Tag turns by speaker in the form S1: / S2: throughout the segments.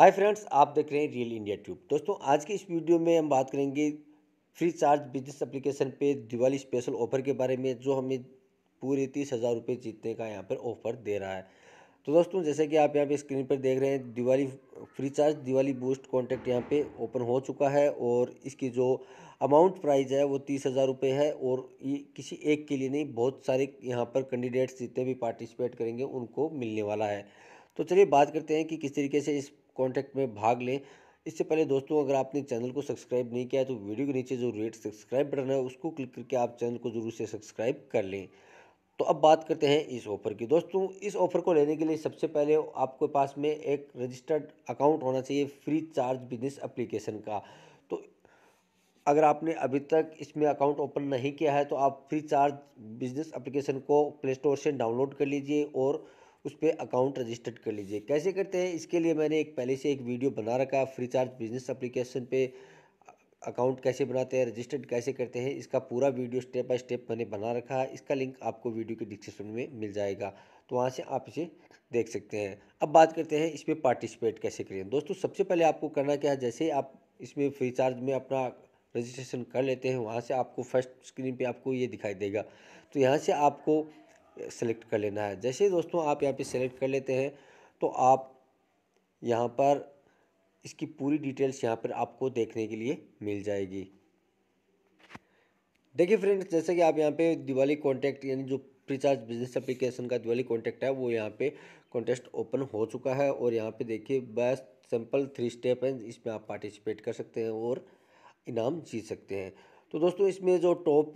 S1: hi friends आप देख रहे हैं रियल इंडिया ट्यूब दोस्तों आज की इस वीडियो में हम बात करेंगे फ्री चार्ज बिजनेस एप्लीकेशन पे दिवाली स्पेशल ऑफर के बारे में जो हमें पूरे तीस हज़ार रुपये जीतने का यहाँ पर ऑफर दे रहा है तो दोस्तों जैसे कि आप यहाँ पे स्क्रीन पर देख रहे हैं Diwali Freecharge Diwali boost contact यहाँ पे ओपन हो चुका है और इसकी जो अमाउंट प्राइज़ है वो तीस हज़ार रुपये है और ये किसी एक के लिए नहीं बहुत सारे यहाँ पर कैंडिडेट्स जितने भी पार्टिसिपेट करेंगे उनको मिलने वाला है तो चलिए बात करते हैं कि किस तरीके से इस कॉन्टैक्ट में भाग लें इससे पहले दोस्तों अगर आपने चैनल को सब्सक्राइब नहीं किया है तो वीडियो के नीचे जो रेड सब्सक्राइब बटन है उसको क्लिक करके आप चैनल को ज़रूर से सब्सक्राइब कर लें तो अब बात करते हैं इस ऑफ़र की दोस्तों इस ऑफ़र को लेने के लिए सबसे पहले आपके पास में एक रजिस्टर्ड अकाउंट होना चाहिए फ्री चार्ज बिजनेस अप्लीकेशन का तो अगर आपने अभी तक इसमें अकाउंट ओपन नहीं किया है तो आप फ्री चार्ज बिजनेस अप्लीकेशन को प्ले स्टोर से डाउनलोड कर लीजिए और उस पर अकाउंट रजिस्टर्ड कर लीजिए कैसे करते हैं इसके लिए मैंने एक पहले से एक वीडियो बना रखा फ्री चार्ज बिजनेस अप्लीकेशन पे अकाउंट कैसे बनाते हैं रजिस्टर्ड कैसे करते हैं इसका पूरा वीडियो स्टेप बाय स्टेप मैंने बना रखा है इसका लिंक आपको वीडियो के डिस्क्रिप्शन में मिल जाएगा तो वहाँ से आप इसे देख सकते हैं अब बात करते हैं इसमें पार्टिसिपेट कैसे करें दोस्तों सबसे पहले आपको करना क्या है जैसे आप इसमें फ्री चार्ज में अपना रजिस्ट्रेशन कर लेते हैं वहाँ से आपको फर्स्ट स्क्रीन पर आपको ये दिखाई देगा तो यहाँ से आपको सेलेक्ट कर लेना है जैसे ही दोस्तों आप यहाँ पे सेलेक्ट कर लेते हैं तो आप यहाँ पर इसकी पूरी डिटेल्स यहाँ पर आपको देखने के लिए मिल जाएगी देखिए फ्रेंड्स जैसे कि आप यहाँ पे दिवाली कॉन्टैक्ट यानी जो प्रीचार्ज बिजनेस अप्लीकेशन का दिवाली कॉन्टैक्ट है वो यहाँ पे कॉन्टेस्ट ओपन हो चुका है और यहाँ पे देखिए बस सिंपल थ्री स्टेप हैं इसमें आप पार्टिसिपेट कर सकते हैं और इनाम जीत सकते हैं तो दोस्तों इसमें जो टॉप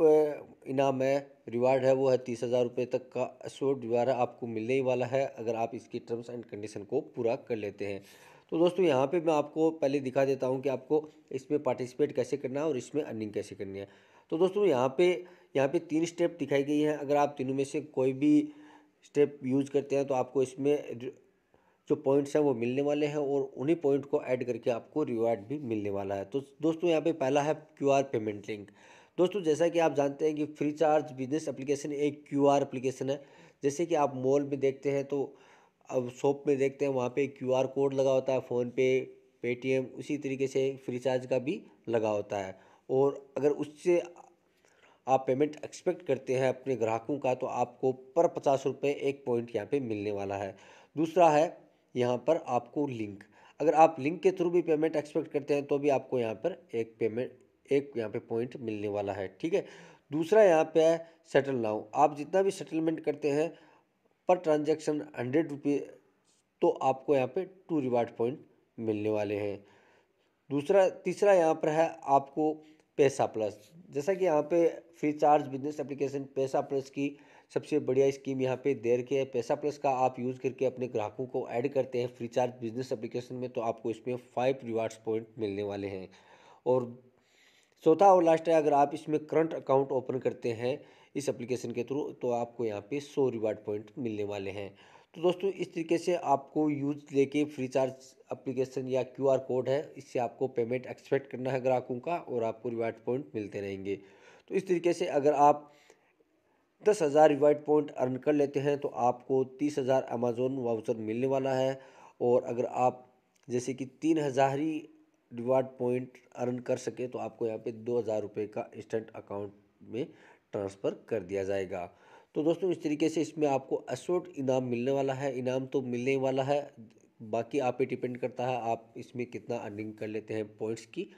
S1: इनाम है रिवार्ड है वो है तीस हज़ार रुपये तक का अशोर रिवार्ड आपको मिलने ही वाला है अगर आप इसकी टर्म्स एंड कंडीशन को पूरा कर लेते हैं तो दोस्तों यहाँ पे मैं आपको पहले दिखा देता हूँ कि आपको इसमें पार्टिसिपेट कैसे करना है और इसमें अर्निंग कैसे करनी है तो दोस्तों यहाँ पे यहाँ पे तीन स्टेप दिखाई गई हैं अगर आप तीनों में से कोई भी स्टेप यूज करते हैं तो आपको इसमें जो पॉइंट्स हैं वो मिलने वाले हैं और उन्हीं पॉइंट को ऐड करके आपको रिवार्ड भी मिलने वाला है तो दोस्तों यहाँ पे पहला है क्यूआर पेमेंट लिंक दोस्तों जैसा कि आप जानते हैं कि फ्री चार्ज बिजनेस एप्लीकेशन एक आर एप्लीकेशन है जैसे कि आप मॉल में देखते हैं तो अब शॉप में देखते हैं वहाँ क्यू आर कोड लगा होता है फ़ोनपे पेटीएम उसी तरीके से फ्री चार्ज का भी लगा होता है और अगर उससे आप पेमेंट एक्सपेक्ट करते हैं अपने ग्राहकों का तो आपको पर पचास रुपये एक पॉइंट यहाँ पे मिलने वाला है दूसरा है यहाँ पर आपको लिंक अगर आप लिंक के थ्रू भी पेमेंट एक्सपेक्ट करते हैं तो भी आपको यहाँ पर एक पेमेंट एक यहाँ पे पॉइंट मिलने वाला है ठीक है दूसरा यहाँ पे है सेटल नाउ आप जितना भी सेटलमेंट करते हैं पर ट्रांजेक्शन हंड्रेड रुपये तो आपको यहाँ पे टू रिवार्ड पॉइंट मिलने वाले हैं दूसरा तीसरा यहाँ पर है आपको पैसा प्लस जैसा कि यहाँ पे फ्री चार्ज बिजनेस एप्लीकेशन पैसा प्लस की सबसे बढ़िया स्कीम यहाँ पे दे रखी है पैसा प्लस का आप यूज़ करके अपने ग्राहकों को ऐड करते हैं फ्री चार्ज बिजनेस एप्लीकेशन में तो आपको इसमें फाइव रिवार्ड्स पॉइंट मिलने वाले हैं और चौथा और लास्ट है अगर आप इसमें करंट अकाउंट ओपन करते हैं इस एप्लीकेशन के थ्रू तो आपको यहाँ पे सौ रिवार्ड पॉइंट मिलने वाले हैं तो दोस्तों इस तरीके से आपको यूज लेके फ्री चार्ज एप्लीकेशन या क्यूआर कोड है इससे आपको पेमेंट एक्सपेक्ट करना है ग्राहकों का और आपको रिवार्ड पॉइंट मिलते रहेंगे तो इस तरीके से अगर आप दस हज़ार रिवाइट पॉइंट अर्न कर लेते हैं तो आपको तीस हज़ार अमेज़ोन वाउचर मिलने वाला है और अगर आप जैसे कि तीन हज़ार ही रिवार्ड पॉइंट अर्न कर सके तो आपको यहाँ पे दो हज़ार रुपये का इंस्टेंट अकाउंट में ट्रांसफ़र कर दिया जाएगा तो दोस्तों इस तरीके से इसमें आपको अशोट इनाम मिलने वाला है इनाम तो मिलने वाला है बाकी आप पे डिपेंड करता है आप इसमें कितना अर्निंग कर लेते हैं पॉइंट्स की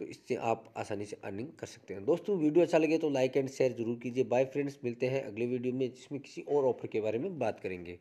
S1: तो इससे आप आसानी से अर्निंग कर सकते हैं दोस्तों वीडियो अच्छा लगे तो लाइक एंड शेयर जरूर कीजिए बाय फ्रेंड्स मिलते हैं अगले वीडियो में जिसमें किसी और ऑफर के बारे में बात करेंगे